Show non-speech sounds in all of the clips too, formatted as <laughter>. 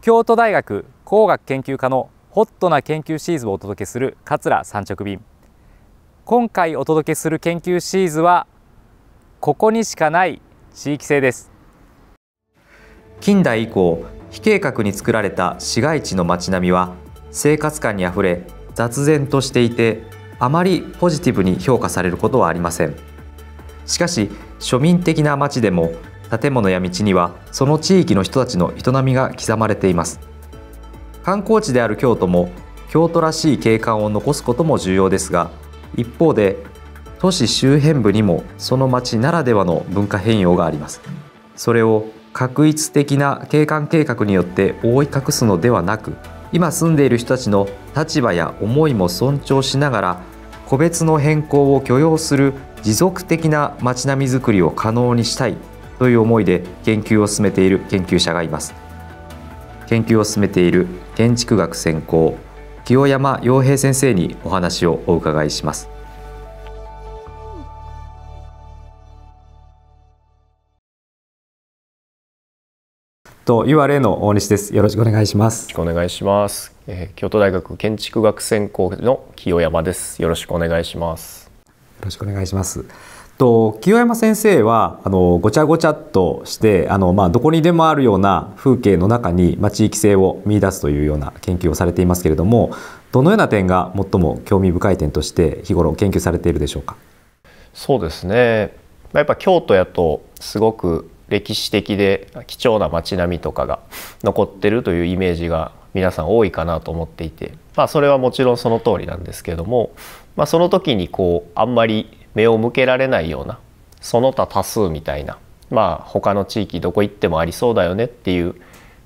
京都大学工学研究科のホットな研究シーズをお届けする桂産直便今回お届けする研究シーズはここにしかない地域性です近代以降非計画に作られた市街地の街並みは生活感にあふれ雑然としていてあまりポジティブに評価されることはありませんしかし庶民的な街でも建物や道にはその地域の人たちの営みが刻まれています観光地である京都も京都らしい景観を残すことも重要ですが一方で都市周辺部にもその町ならではの文化変容がありますそれを画一的な景観計画によって覆い隠すのではなく今住んでいる人たちの立場や思いも尊重しながら個別の変更を許容する持続的な街並みづくりを可能にしたいという思いで研究を進めている研究者がいます研究を進めている建築学専攻清山洋平先生にお話をお伺いしますと URA の大西ですよろしくお願いしますお願いします、えー、京都大学建築学専攻の清山ですよろしくお願いしますよろしくお願いしますと清山先生はあのごちゃごちゃっとしてあの、まあ、どこにでもあるような風景の中に、まあ、地域性を見出すというような研究をされていますけれどもどのような点が最も興味深い点として日頃研究されているでしょうかそうですねやっぱ京都やとすごく歴史的で貴重な街並みとかが残ってるというイメージが皆さん多いかなと思っていて、まあ、それはもちろんその通りなんですけども、まあ、その時にこうあんまり目を向けられないようなその他多数みたいなまあ他の地域どこ行ってもありそうだよねっていう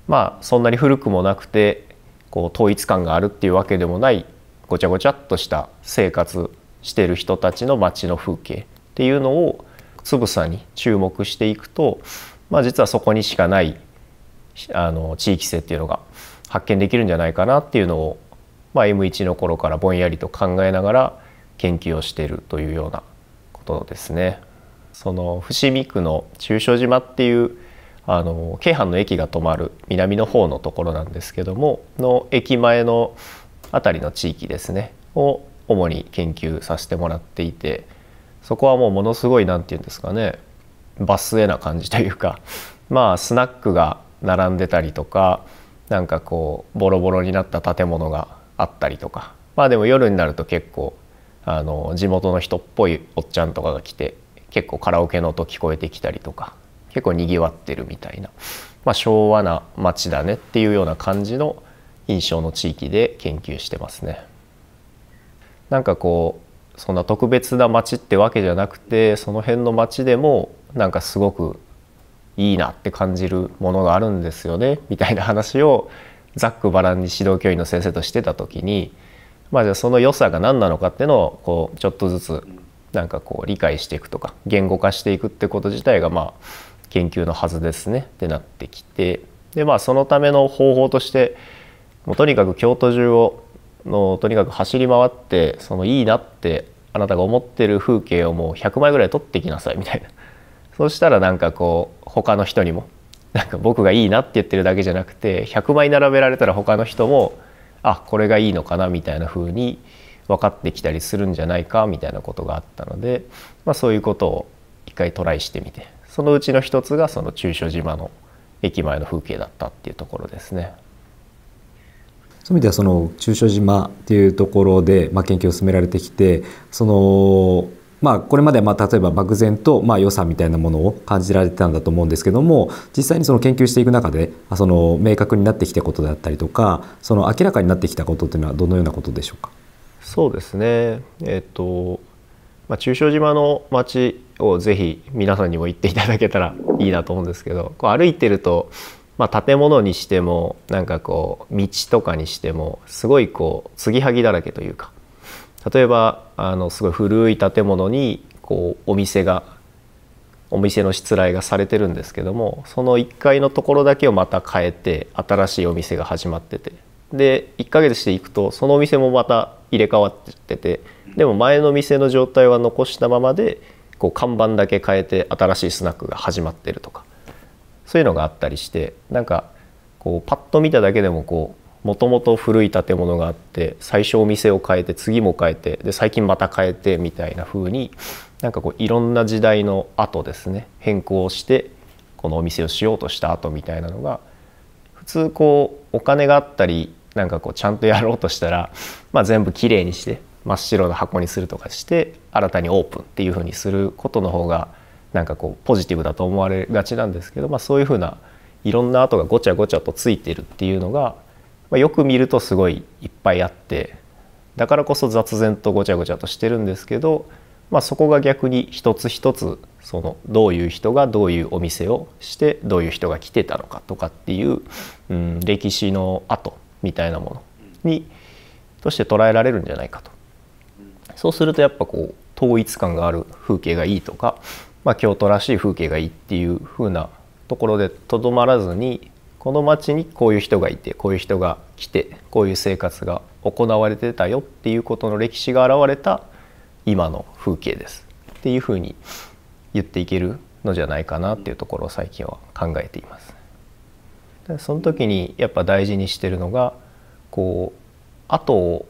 まあそんなに古くもなくてこう統一感があるっていうわけでもないごちゃごちゃっとした生活してる人たちの街の風景っていうのをつぶさに注目していくと、まあ、実はそこにしかないあの地域性っていうのが発見できるんじゃないかなっていうのを、まあ、M1 の頃からぼんやりと考えながら研究をしているというようなことですね。その伏見区の中小島っていうあの京阪の駅が止まる南の方のところなんですけどもの駅前の辺りの地域ですねを主に研究させてもらっていてそこはもうものすごい何て言うんですかねバスへな感じというか <laughs> まあスナックが並んでたりとかなんかこうボロボロになった建物があったりとかまあでも夜になると結構あの地元の人っぽいおっちゃんとかが来て結構カラオケの音聞こえてきたりとか結構にぎわってるみたいな、まあ、昭和な町だねっていうような感じの印象の地域で研究してますね。なんかこうそんな特別な町ってわけじゃなくてその辺の町でもなんかすごくいいなって感じるものがあるんですよねみたいな話をざっくばらんに指導教員の先生としてた時にまあ、じゃあその良さが何なのかっていうのをこうちょっとずつなんかこう理解していくとか言語化していくってこと自体がまあ研究のはずですねってなってきてでまあそのための方法としてもうとにかく京都中をのとにかく走り回ってそのいいなってあなたが思ってる風景をもう100枚ぐらい撮ってきなさいみたいなそうしたらなんかこう他の人にもなんか僕がいいなって言ってるだけじゃなくて100枚並べられたら他の人もあこれがいいのかなみたいな風に分かってきたりするんじゃないかみたいなことがあったので、まあ、そういうことを一回トライしてみてそのうちの一つがその中書島の駅前の風景だったっていうところですね。そういう意味ではその中所島っていうところで、まあ、研究を進められてきてそのまあ、これまでまあ例えば漠然とまあ良さみたいなものを感じられてたんだと思うんですけども実際にその研究していく中でその明確になってきたことだったりとかその明らかになってきたことというのはどのようなことでしょうかそうですね、えーとまあ、中小島の町をぜひ皆さんにも行っていただけたらいいなと思うんですけどこう歩いてると、まあ、建物にしてもなんかこう道とかにしてもすごいこう継ぎはぎだらけというか例えばあのすごい古い建物にこうお店がお店のしつらいがされてるんですけどもその1階のところだけをまた変えて新しいお店が始まっててで1ヶ月していくとそのお店もまた入れ替わっててでも前の店の状態は残したままでこう看板だけ変えて新しいスナックが始まってるとかそういうのがあったりしてなんかこうパッと見ただけでもこうもともと古い建物があって最初お店を変えて次も変えてで最近また変えてみたいな風になんかこういろんな時代の後ですね変更してこのお店をしようとした後みたいなのが普通こうお金があったりなんかこうちゃんとやろうとしたら、まあ、全部きれいにして真っ白な箱にするとかして新たにオープンっていう風にすることの方がなんかこうポジティブだと思われがちなんですけど、まあ、そういう風ないろんな跡がごちゃごちゃとついてるっていうのがまあ、よく見るとすごいいっぱいあってだからこそ雑然とごちゃごちゃとしてるんですけど、まあ、そこが逆に一つ一つそのどういう人がどういうお店をしてどういう人が来てたのかとかっていう、うん、歴史の跡みたいなものにとして捉えられるんじゃないかと。そうするとやっぱこう統一感がある風景がいいとか、まあ、京都らしい風景がいいっていう風なところでとどまらずにこの町にこういう人がいてこういう人が来てこういう生活が行われてたよっていうことの歴史が現れた今の風景ですっていうふうに言っていけるのじゃないかなっていうところを最近は考えています。その時にやっぱ大事にしてるのがこう後を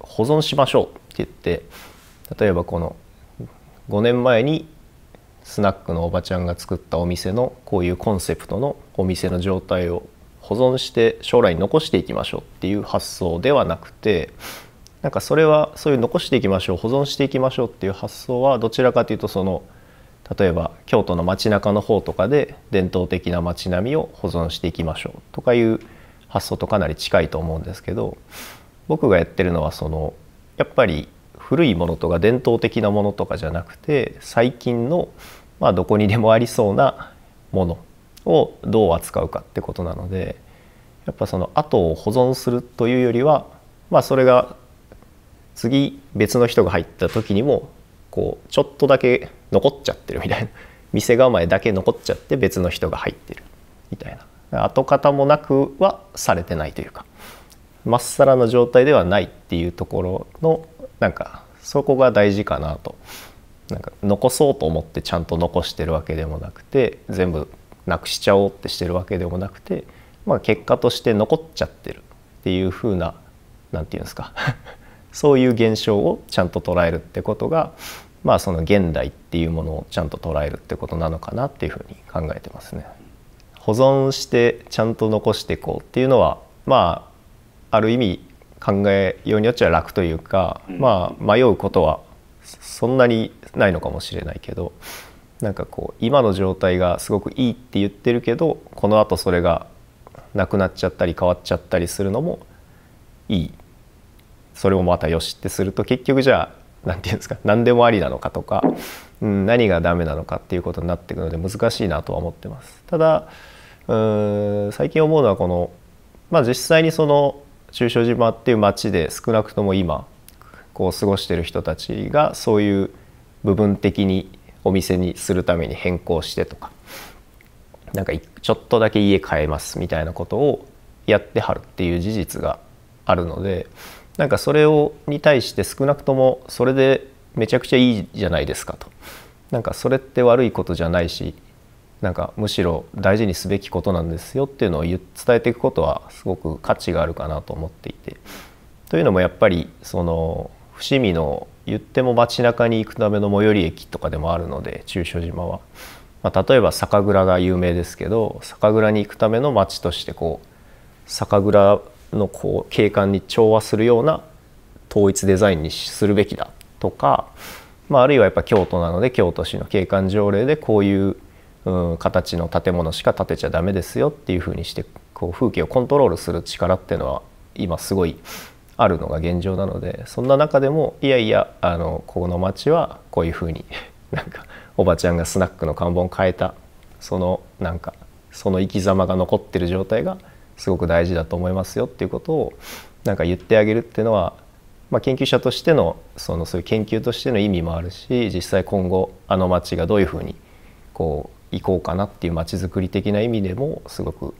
保存しましょうって言って例えばこの5年前にスナックのおばちゃんが作ったお店のこういうコンセプトのお店の状態を保存して将来に残していきましょうっていう発想ではなくてなんかそれはそういう残していきましょう保存していきましょうっていう発想はどちらかというとその例えば京都の街中の方とかで伝統的な街並みを保存していきましょうとかいう発想とかなり近いと思うんですけど僕がやってるのはそのやっぱり古いものとか伝統的なものとかじゃなくて最近の、まあ、どこにでもありそうなものをどう扱うかってことなのでやっぱその後を保存するというよりは、まあ、それが次別の人が入った時にもこうちょっとだけ残っちゃってるみたいな店構えだけ残っちゃって別の人が入ってるみたいな跡形もなくはされてないというかまっさらな状態ではないっていうところのなんかそこが大事かなとなんか残そうと思ってちゃんと残してるわけでもなくて全部なくしちゃおうってしてるわけでもなくて、まあ、結果として残っちゃってるっていう風な何て言うんですか <laughs> そういう現象をちゃんと捉えるってことが、まあ、その現代っていうものをちゃんと捉えるってことなのかなっていうふうに考えてますね。保存してちゃんと残していこうっていうのはまあある意味考えようによっちゃ楽というか、まあ、迷うことはそんなにないのかもしれないけどなんかこう今の状態がすごくいいって言ってるけどこのあとそれがなくなっちゃったり変わっちゃったりするのもいいそれもまたよしってすると結局じゃあ何て言うんですか何でもありなのかとか、うん、何がダメなのかっていうことになっていくので難しいなとは思ってます。ただうーん最近思うのはこの、まあ、実際にその中小島っていう町で少なくとも今こう過ごしてる人たちがそういう部分的にお店にするために変更してとかなんかちょっとだけ家変えますみたいなことをやってはるっていう事実があるのでなんかそれをに対して少なくともそれでめちゃくちゃいいじゃないですかとなんかそれって悪いことじゃないしなんかむしろ大事にすべきことなんですよっていうのを伝えていくことはすごく価値があるかなと思っていて。というのもやっぱりその伏見の言っても街中に行くための最寄り駅とかでもあるので中小島は、まあ、例えば酒蔵が有名ですけど酒蔵に行くための街としてこう酒蔵のこう景観に調和するような統一デザインにするべきだとか、まあ、あるいはやっぱ京都なので京都市の景観条例でこういううん、形の建物しか建てちゃダメですよっていうふうにしてこう風景をコントロールする力っていうのは今すごいあるのが現状なのでそんな中でもいやいやあのこの町はこういうふうに <laughs> なんかおばちゃんがスナックの看板を変えたそのなんかその生き様が残ってる状態がすごく大事だと思いますよっていうことをなんか言ってあげるっていうのは、まあ、研究者としてのそのそういう研究としての意味もあるし実際今後あの町がどういうふうにこういこうかなっていうまちづくり的な意味でもすごく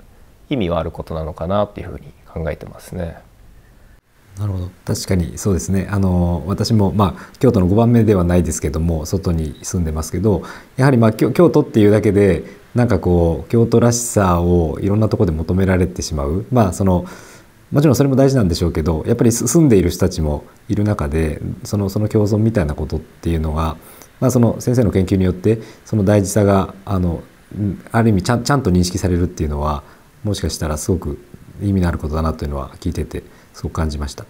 意味はあることなのかなっていうふうに考えてますね。なるほど確かにそうですねあの私も、まあ、京都の5番目ではないですけども外に住んでますけどやはり、まあ、京都っていうだけでなんかこう京都らしさをいろんなとこで求められてしまうまあそのもちろんそれも大事なんでしょうけどやっぱり住んでいる人たちもいる中でそのその共存みたいなことっていうのがまあ、その先生の研究によってその大事さがあのある意味ちゃんちゃんと認識されるっていうのはもしかしたらすごく意味のあることだなというのは聞いててすごく感じました。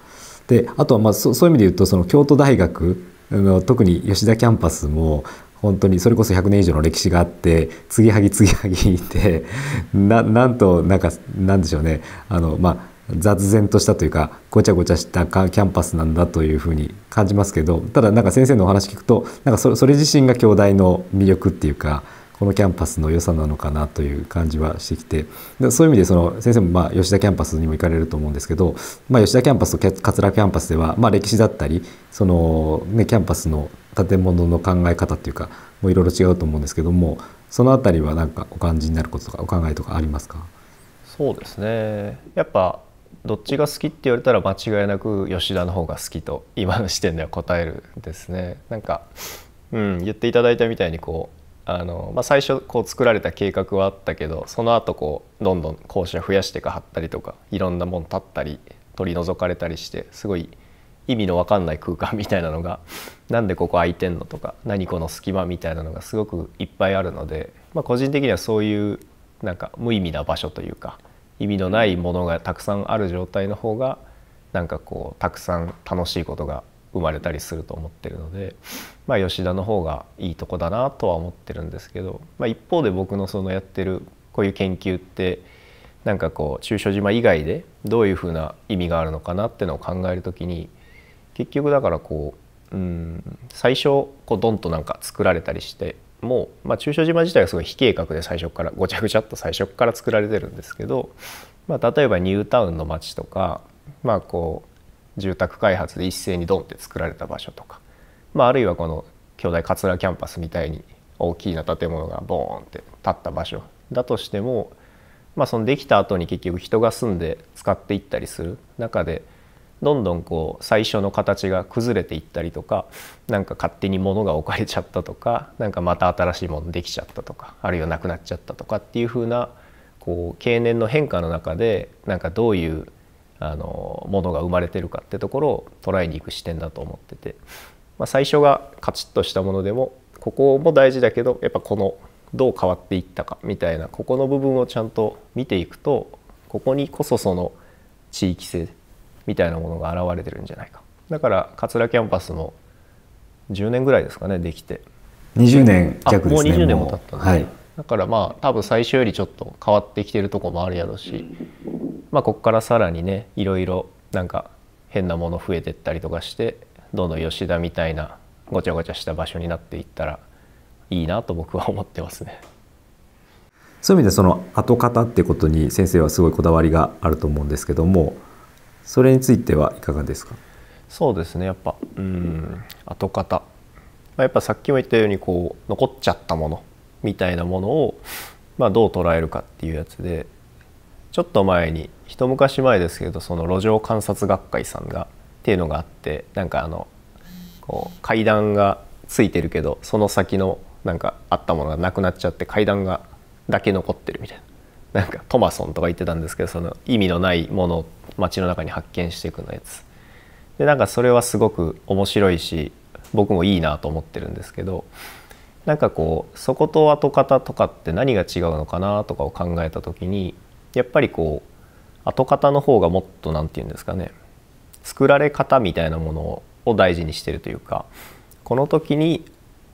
であとはまあそういう意味で言うとその京都大学の特に吉田キャンパスも本当にそれこそ100年以上の歴史があって継ぎはぎ継ぎはぎいてなんとなんかなんでしょうねあのまあ雑然としたというかごちゃごちゃしたキャンパスなんだというふうに感じますけどただなんか先生のお話聞くとなんかそれそれ自身が京大の魅力っていうかこのキャンパスの良さなのかなという感じはしてきてそういう意味でその先生もまあ吉田キャンパスにも行かれると思うんですけど、まあ、吉田キャンパスと桂キャンパスではまあ歴史だったりその、ね、キャンパスの建物の考え方っていうかもういろいろ違うと思うんですけどもその辺りは何かお感じになることとかお考えとかありますかそうですねやっぱどっちが好きって言われたら間違いなく吉田の方が好きと今の時点では答えるですねなんか、うん、言っていただいたみたいにこうあの、まあ、最初こう作られた計画はあったけどその後こうどんどん校舎増やしてか張ったりとかいろんなもん立ったり取り除かれたりしてすごい意味の分かんない空間みたいなのが <laughs> なんでここ空いてんのとか何この隙間みたいなのがすごくいっぱいあるので、まあ、個人的にはそういうなんか無意味な場所というか意味のないものがたくさんある状態の方がなんかこうたくさん楽しいことが生まれたりすると思ってるので、まあ、吉田の方がいいとこだなとは思ってるんですけど、まあ、一方で僕のそのやってるこういう研究ってなんかこう中小島以外でどういうふうな意味があるのかなってのを考える時に結局だからこううん最初こうドンとなんか作られたりしてもう、まあ、中小島自体はすごい非計画で最初からごちゃごちゃっと最初から作られてるんですけど、まあ、例えばニュータウンの街とか、まあ、こう住宅開発で一斉にドンって作られた場所とか、まあ、あるいはこの京大桂キャンパスみたいに大きな建物がボーンって立った場所だとしても、まあ、そのできた後に結局人が住んで使っていったりする中で。どんどんこう最初の形が崩れていったりとかなんか勝手に物が置かれちゃったとかなんかまた新しいものできちゃったとかあるいはなくなっちゃったとかっていう風なこう経年の変化の中でなんかどういうあのものが生まれてるかってところを捉えに行く視点だと思ってて、まあ、最初がカチッとしたものでもここも大事だけどやっぱこのどう変わっていったかみたいなここの部分をちゃんと見ていくとここにこそその地域性みたいなものが現れてるんじゃないかだから桂キャンパスも10年ぐらいですかねできて20年弱ですねもう20年も経ったはい、だからまあ多分最初よりちょっと変わってきてるとこもあるやろうしまあここからさらにねいろいろなんか変なもの増えてったりとかしてどんどん吉田みたいなごちゃごちゃした場所になっていったらいいなと僕は思ってますね。そういう意味でその後方ってことに先生はすごいこだわりがあると思うんですけどもそれについてはいかがですかそうですねやっぱうん後方、まあ、やっぱさっきも言ったようにこう残っちゃったものみたいなものを、まあ、どう捉えるかっていうやつでちょっと前に一昔前ですけどその路上観察学会さんがっていうのがあってなんかあのこう階段がついてるけどその先のなんかあったものがなくなっちゃって階段がだけ残ってるみたいななんかトマソンとか言ってたんですけどその意味のないものを街の中に発見していくのやつでなんかそれはすごく面白いし僕もいいなと思ってるんですけどなんかこうそこと跡形とかって何が違うのかなとかを考えた時にやっぱりこう跡形の方がもっと何て言うんですかね作られ方みたいなものを大事にしてるというかこの時に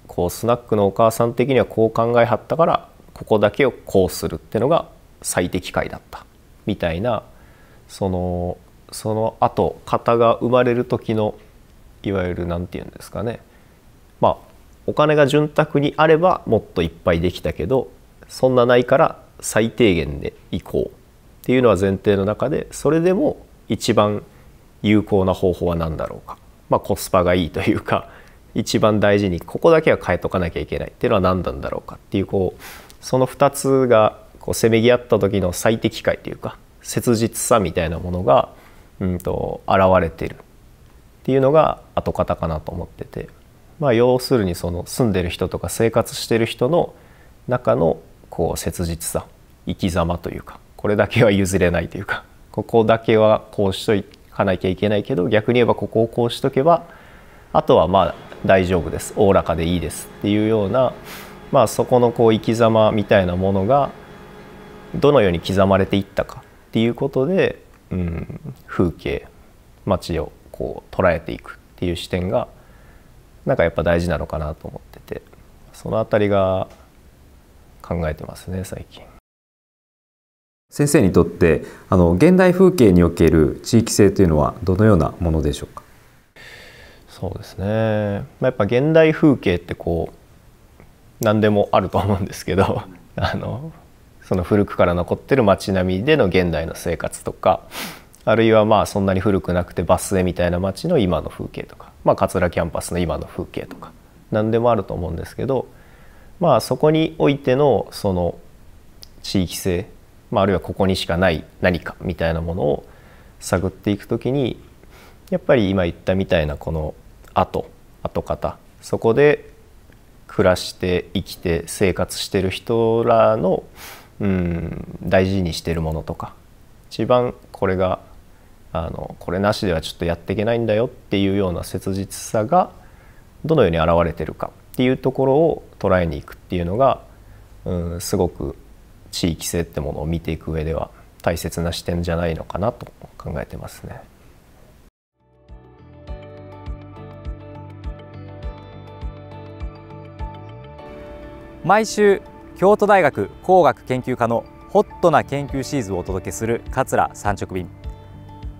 こうスナックのお母さん的にはこう考えはったからここだけをこうするっていうのが最適解だったみたいなそのその後型が生まれる時のいわゆる何て言うんですかねまあお金が潤沢にあればもっといっぱいできたけどそんなないから最低限でいこうっていうのは前提の中でそれでも一番有効な方法は何だろうか、まあ、コスパがいいというか一番大事にここだけは変えとかなきゃいけないっていうのは何なんだろうかっていうこうその2つがこうせめぎ合った時の最適解というか切実さみたいなものが、うんと、現れてるっていうのが跡形かなと思ってて、まあ、要するにその住んでる人とか生活してる人の中のこう切実さ生き様というかこれだけは譲れないというかここだけはこうしとかなきゃいけないけど逆に言えばここをこうしとけばあとはまあ大丈夫ですおおらかでいいですっていうような、まあ、そこのこう生き様みたいなものがどのように刻まれていったかっていうことで、うん、風景街をこう捉えていくっていう視点がなんかやっぱ大事なのかなと思っててその辺りが考えてますね最近。先生にとってあの現代風景における地域性というのはどのようなものでしょうかそうですね、まあ、やっぱ現代風景ってこう何でもあると思うんですけど <laughs> あのその古くから残ってる街並みでの現代の生活とかあるいはまあそんなに古くなくてバスへみたいな街の今の風景とか、まあ、桂キャンパスの今の風景とか何でもあると思うんですけど、まあ、そこにおいてのその地域性、まあ、あるいはここにしかない何かみたいなものを探っていくときにやっぱり今言ったみたいなこの後跡形そこで暮らして生きて生活してる人らのうん大事にしてるものとか一番これがあのこれなしではちょっとやっていけないんだよっていうような切実さがどのように表れてるかっていうところを捉えにいくっていうのが、うん、すごく地域性ってものを見ていく上では大切な視点じゃないのかなと考えてますね。毎週京都大学工学研究科のホットな研究シリーズをお届けする桂三直便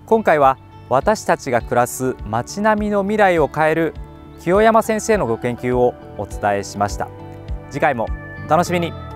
今回は私たちが暮らす街並みの未来を変える清山先生のご研究をお伝えしました次回もお楽しみに